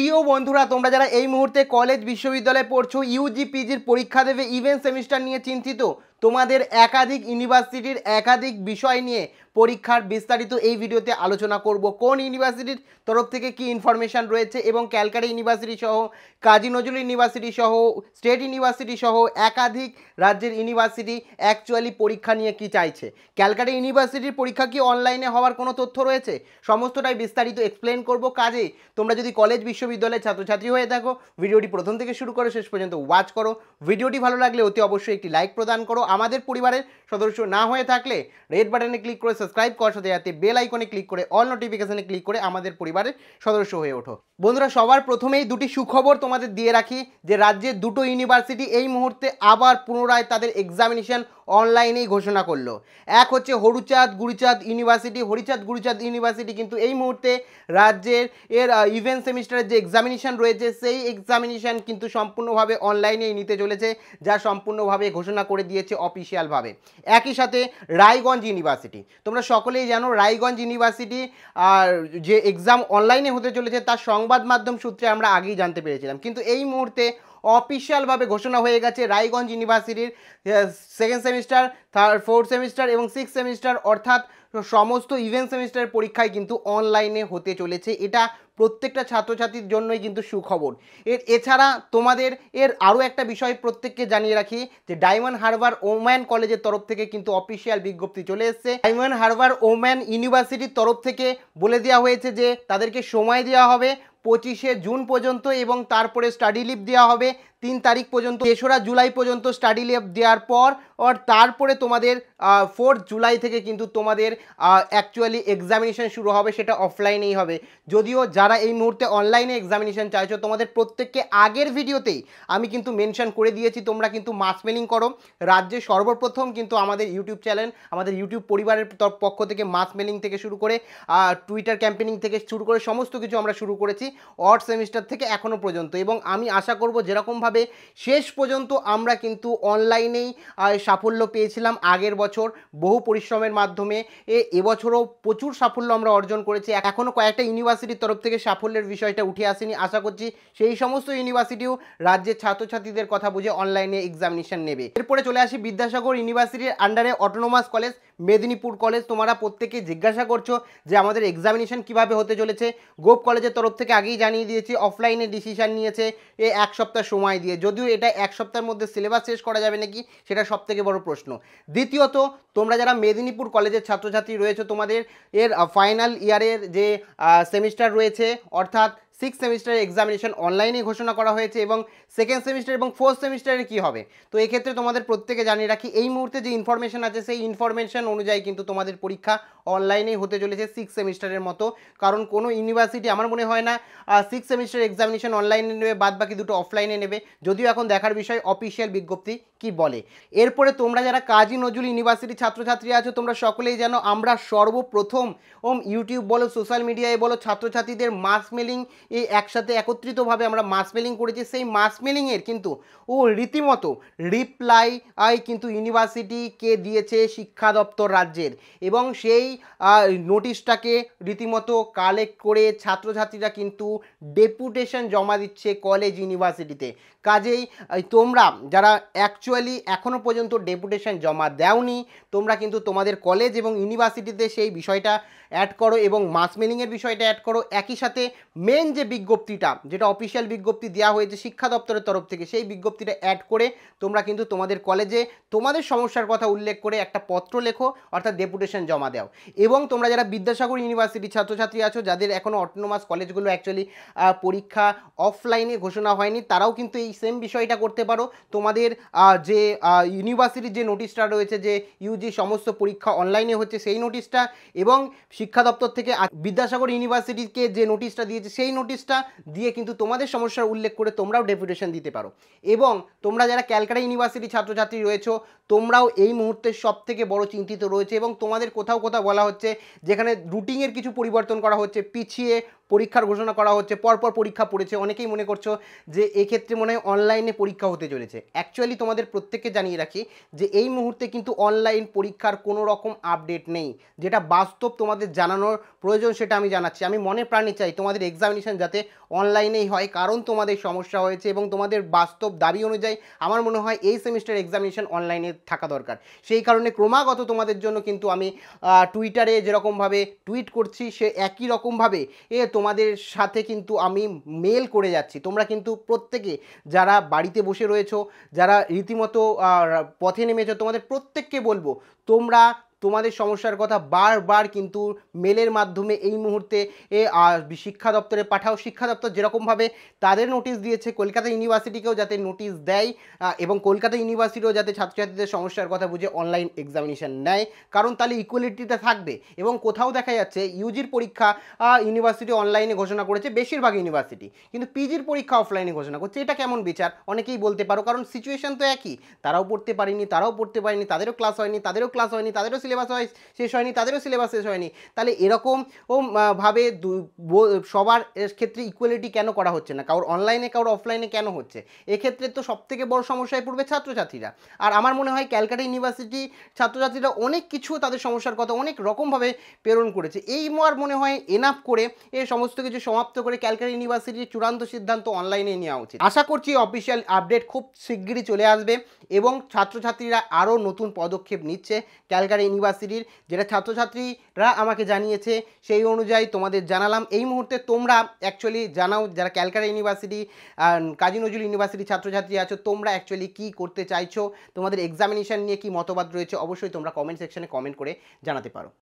প্রিয় বন্ধুরা তোমরা যারা এই মুহূর্তে কলেজ বিশ্ববিদ্যালয়ে পড়ছো ইউজি পিজির পরীক্ষা দেবে ইভেন্ট সেমিস্টার নিয়ে চিন্তিত তোমাদের একাধিক ইউনিভার্সিটির একাধিক বিষয় নিয়ে পরীক্ষার বিস্তারিত এই ভিডিওতে আলোচনা করব কোন ইউনিভার্সিটির তরফ থেকে কি ইনফরমেশান রয়েছে এবং ক্যালকাটা ইউনিভার্সিটি সহ কাজী নজরুল ইউনিভার্সিটি সহ স্টেট ইউনিভার্সিটি সহ একাধিক রাজ্যের ইউনিভার্সিটি অ্যাকচুয়ালি পরীক্ষা নিয়ে কি চাইছে ক্যালকাটা ইউনিভার্সিটির পরীক্ষা কি অনলাইনে হওয়ার কোনো তথ্য রয়েছে সমস্তটাই বিস্তারিত এক্সপ্লেন করব কাজে তোমরা যদি কলেজ বিশ্ববিদ্যালয়ের ছাত্রছাত্রী হয়ে থাকো ভিডিওটি প্রথম থেকে শুরু করে শেষ পর্যন্ত ওয়াচ করো ভিডিওটি ভালো লাগলে অতি অবশ্যই একটি লাইক প্রদান করো আমাদের পরিবারের সদস্য না হয়ে থাকলে রেড বাটনে ক্লিক করে সাবস্ক্রাইব করার সাথে সাথে বেল আইকনে ক্লিক করে অল নোটিফিকেশানে ক্লিক করে আমাদের পরিবারের সদস্য হয়ে ওঠো বন্ধুরা সবার প্রথমেই দুটি সুখবর তোমাদের দিয়ে রাখি যে রাজ্যের দুটো ইউনিভার্সিটি এই মুহূর্তে আবার পুনরায় তাদের এক্সামিনেশন অনলাইনেই ঘোষণা করলো এক হচ্ছে হরুচাঁদ গুরুচাঁদ ইউনিভার্সিটি হরিচাঁদ গুরুচাঁদ ইউনিভার্সিটি কিন্তু এই মুহূর্তে রাজ্যের এর ইভেন্ট সেমিস্টারের যে এক্সামিনেশান রয়েছে সেই এক্সামিনেশান কিন্তু সম্পূর্ণভাবে অনলাইনেই নিতে চলেছে যা সম্পূর্ণভাবে ঘোষণা করে দিয়েছে অফিসিয়ালভাবে একই সাথে রায়গঞ্জ ইউনিভার্সিটি তো তোমরা সকলেই জানো রায়গঞ্জ ইউনিভার্সিটি আর যে এক্সাম অনলাইনে হতে চলেছে তার সংবাদ মাধ্যম সূত্রে আমরা আগেই জানতে পেরেছিলাম কিন্তু এই মুহূর্তে অফিসিয়ালভাবে ঘোষণা হয়ে গেছে রায়গঞ্জ ইউনিভার্সিটির second semester third fourth semester এবং সিক্স সেমিস্টার অর্থাৎ সমস্ত ইভেন্ট সেমিস্টার পরীক্ষায় কিন্তু অনলাইনে হতে চলেছে এটা প্রত্যেকটা ছাত্রছাত্রীর জন্যই কিন্তু সুখবর এর এছাড়া তোমাদের এর আরও একটা বিষয় প্রত্যেককে জানিয়ে রাখি যে ডায়মন্ড হারবার ওম্যান কলেজের তরফ থেকে কিন্তু অফিসিয়াল বিজ্ঞপ্তি চলে এসছে ডায়মন্ড হারবার ওম্যান ইউনিভার্সিটির তরফ থেকে বলে দেওয়া হয়েছে যে তাদেরকে সময় দেওয়া হবে পঁচিশে জুন পর্যন্ত এবং তারপরে স্টাডি লিভ দেওয়া হবে তিন তারিখ পর্যন্ত তেসরা জুলাই পর্যন্ত স্টাডি লেভ দেওয়ার পর আর তারপরে তোমাদের ফোর্থ জুলাই থেকে কিন্তু তোমাদের অ্যাকচুয়ালি এক্সামিনেশান শুরু হবে সেটা অফলাইনেই হবে যদিও যারা এই মুহূর্তে অনলাইনে এক্সামিনেশান চাইছো তোমাদের প্রত্যেককে আগের ভিডিওতেই আমি কিন্তু মেনশান করে দিয়েছি তোমরা কিন্তু মাস মেলিং করো রাজ্যে সর্বপ্রথম কিন্তু আমাদের ইউটিউব চ্যানেল আমাদের ইউটিউব পরিবারের পক্ষ থেকে মাস মেলিং থেকে শুরু করে টুইটার ক্যাম্পেনিং থেকে শুরু করে সমস্ত কিছু আমরা শুরু করেছি অর্থ সেমিস্টার থেকে এখনও পর্যন্ত এবং আমি আশা করবো যেরকমভাবে হবে শেষ পর্যন্ত আমরা কিন্তু অনলাইনেই সাফল্য পেয়েছিলাম আগের বছর বহু পরিশ্রমের মাধ্যমে এ এবছরও প্রচুর সাফল্য আমরা অর্জন করেছি এখনও কয়েকটা ইউনিভার্সিটির তরফ থেকে সাফল্যের বিষয়টা উঠে আসেনি আশা করছি সেই সমস্ত ইউনিভার্সিটিও রাজ্যের ছাত্রছাত্রীদের কথা বুঝে অনলাইনে এক্সামিনেশন নেবে এরপরে চলে আসি বিদ্যাসাগর ইউনিভার্সিটির আন্ডারে অটোনোমাস কলেজ মেদিনীপুর কলেজ তোমরা প্রত্যেকে জিজ্ঞাসা করছো যে আমাদের এক্সামিনেশন কিভাবে হতে চলেছে গোপ কলেজের তরফ থেকে আগেই জানিয়ে দিয়েছি অফলাইনে ডিসিশান নিয়েছে এ এক সপ্তাহ সময় সময় দিয়ে যদিও এটা এক সপ্তাহের মধ্যে সিলেবাস শেষ করা যাবে নাকি সেটা সব থেকে বড় প্রশ্ন দ্বিতীয়ত তোমরা যারা মেদিনীপুর কলেজের ছাত্রছাত্রী রয়েছে তোমাদের এর ফাইনাল ইয়ারের যে সেমিস্টার রয়েছে অর্থাৎ সিক্স সেমিস্টারের এক্সামিনেশন অনলাইনে ঘোষণা করা হয়েছে এবং সেকেন্ড সেমিস্টার এবং ফোর্থ সেমিস্টারের কি হবে তো এক্ষেত্রে তোমাদের প্রত্যেকে জানিয়ে রাখি এই মুহূর্তে যে ইনফরমেশন আছে সেই ইনফরমেশন অনুযায়ী কিন্তু তোমাদের পরীক্ষা অনলাইনেই হতে চলেছে সিক্স সেমিস্টারের মতো কারণ কোনো ইউনিভার্সিটি আমার মনে হয় না সিক্স সেমিস্টার এক্সামিনেশন অনলাইনে নেবে বাদ বাকি দুটো অফলাইনে নেবে যদিও এখন দেখার বিষয় অফিসিয়াল বিজ্ঞপ্তি কি বলে এরপরে তোমরা যারা কাজী নজরুল ইউনিভার্সিটির ছাত্রছাত্রী আছো তোমরা সকলেই জানো আমরা সর্বপ্রথম ইউটিউব বলো সোশ্যাল মিডিয়ায় বলো ছাত্রছাত্রীদের মাস্ক মেলিং এই একসাথে একত্রিতভাবে আমরা মাস মেলিং করেছি সেই মাস মেলিংয়ের কিন্তু ও রীতিমতো রিপ্লাই আই কিন্তু ইউনিভার্সিটিকে দিয়েছে শিক্ষা দপ্তর রাজ্যের এবং সেই নোটিশটাকে রীতিমতো কালেক্ট করে ছাত্রছাত্রীরা কিন্তু ডেপুটেশন জমা দিচ্ছে কলেজ ইউনিভার্সিটিতে কাজেই তোমরা যারা অ্যাকচুয়ালি এখনও পর্যন্ত ডেপুটেশন জমা দেওনি তোমরা কিন্তু তোমাদের কলেজ এবং ইউনিভার্সিটিতে সেই বিষয়টা অ্যাড করো এবং মাস বিষয়টা অ্যাড করো একই সাথে মেন যে যে বিজ্ঞপ্তিটা যেটা অফিসিয়াল বিজ্ঞপ্তি দেওয়া হয়েছে শিক্ষা দপ্তরের তরফ থেকে সেই বিজ্ঞপ্তিটা অ্যাড করে তোমরা কিন্তু তোমাদের কলেজে তোমাদের সমস্যার কথা উল্লেখ করে একটা পত্র লেখো অর্থাৎ ডেপুটেশন জমা দাও এবং তোমরা যারা বিদ্যাসাগর ইউনিভার্সিটির ছাত্রছাত্রী আছো যাদের এখনও অটোনোমাস কলেজগুলো অ্যাকচুয়ালি পরীক্ষা অফলাইনে ঘোষণা হয়নি তারাও কিন্তু এই সেম বিষয়টা করতে পারো তোমাদের যে ইউনিভার্সিটির যে নোটিশটা রয়েছে যে ইউজি সমস্ত পরীক্ষা অনলাইনে হচ্ছে সেই নোটিশটা এবং শিক্ষা দপ্তর থেকে বিদ্যাসাগর ইউনিভার্সিটিকে যে নোটিশটা দিয়েছে সেই নোটিশ নোটিশটা দিয়ে কিন্তু তোমাদের সমস্যার উল্লেখ করে তোমরাও ডেপুটেশন দিতে পারো এবং তোমরা যারা ক্যালকাটা ইউনিভার্সিটি ছাত্রছাত্রী রয়েছে তোমরাও এই মুহূর্তে সব থেকে বড় চিন্তিত রয়েছে এবং তোমাদের কোথাও কোথাও বলা হচ্ছে যেখানে রুটিংয়ের কিছু পরিবর্তন করা হচ্ছে পিছিয়ে পরীক্ষার ঘোষণা করা হচ্ছে পরপর পরীক্ষা পড়েছে অনেকেই মনে করছো যে এক্ষেত্রে মনে হয় অনলাইনে পরীক্ষা হতে চলেছে অ্যাকচুয়ালি তোমাদের প্রত্যেককে জানিয়ে রাখি যে এই মুহূর্তে কিন্তু অনলাইন পরীক্ষার কোনো রকম আপডেট নেই যেটা বাস্তব তোমাদের জানানোর প্রয়োজন সেটা আমি জানাচ্ছি আমি মনে প্রাণে চাই তোমাদের এক্সামিনেশান যাতে অনলাইনেই হয় কারণ তোমাদের সমস্যা হয়েছে এবং তোমাদের বাস্তব দাবি অনুযায়ী আমার মনে হয় এই সেমিস্টার এক্সামিনেশান অনলাইনে থাকা দরকার সেই কারণে ক্রমাগত তোমাদের জন্য কিন্তু আমি টুইটারে যেরকমভাবে টুইট করছি সে একই রকমভাবে এ তোমাদের সাথে কিন্তু আমি মেল করে যাচ্ছি তোমরা কিন্তু প্রত্যেকে যারা বাড়িতে বসে রয়েছো যারা রীতিমতো পথে নেমেছো তোমাদের প্রত্যেককে বলবো তোমরা তোমাদের সমস্যার কথা বারবার কিন্তু মেলের মাধ্যমে এই মুহূর্তে শিক্ষা দপ্তরে পাঠাও শিক্ষা দপ্তর যেরকমভাবে তাদের নোটিশ দিয়েছে কলকাতা ইউনিভার্সিটিকেও যাতে নোটিশ দেয় এবং কলকাতা ইউনিভার্সিটিও যাতে ছাত্রছাত্রীদের সমস্যার কথা বুঝে অনলাইন এক্সামিনেশান নেয় কারণ তাহলে ইকুয়ালিটিটা থাকবে এবং কোথাও দেখা যাচ্ছে ইউজির পরীক্ষা ইউনিভার্সিটি অনলাইনে ঘোষণা করেছে বেশিরভাগ ইউনিভার্সিটি কিন্তু পিজির পরীক্ষা অফলাইনে ঘোষণা করছে এটা কেমন বিচার অনেকেই বলতে পারো কারণ সিচুয়েশান তো একই তারাও পড়তে পারেনি তারাও পড়তে পারেনি তাদেরও ক্লাস হয়নি তাদেরও ক্লাস হয়নি তাদেরও সিলেবাস হয় শেষ হয়নি তাদেরও সিলেবাস শেষ হয়নি তাহলে এরকম ভাবে সবার ক্ষেত্রে ইকুয়ালিটি কেন করা হচ্ছে না কারোর অনলাইনে কারোর অফলাইনে কেন হচ্ছে এক্ষেত্রে তো সবথেকে বড় সমস্যায় পড়বে ছাত্রছাত্রীরা আর আমার মনে হয় ক্যালকাটা ইউনিভার্সিটি ছাত্রছাত্রীরা অনেক কিছু তাদের সমস্যার কথা অনেক রকমভাবে প্রেরণ করেছে এই আমার মনে হয় এনাফ করে এই সমস্ত কিছু সমাপ্ত করে ক্যালকাটা ইউনিভার্সিটির চূড়ান্ত সিদ্ধান্ত অনলাইনে নেওয়া উচিত আশা করছি অফিসিয়াল আপডেট খুব শিগগিরই চলে আসবে এবং ছাত্রছাত্রীরা আরও নতুন পদক্ষেপ নিচ্ছে ক্যালকাটা ইউনিভার্সিটির যেটা ছাত্রছাত্রীরা আমাকে জানিয়েছে সেই অনুযায়ী তোমাদের জানালাম এই মুহূর্তে তোমরা অ্যাকচুয়ালি জানাও যারা ক্যালকাটা ইউনিভার্সিটি কাজী নজরুল ইউনিভার্সিটির ছাত্রছাত্রী আছো তোমরা অ্যাকচুয়ালি কি করতে চাইছো তোমাদের এক্সামিনেশান নিয়ে কি মতবাদ রয়েছে অবশ্যই তোমরা কমেন্ট সেকশনে কমেন্ট করে জানাতে পারো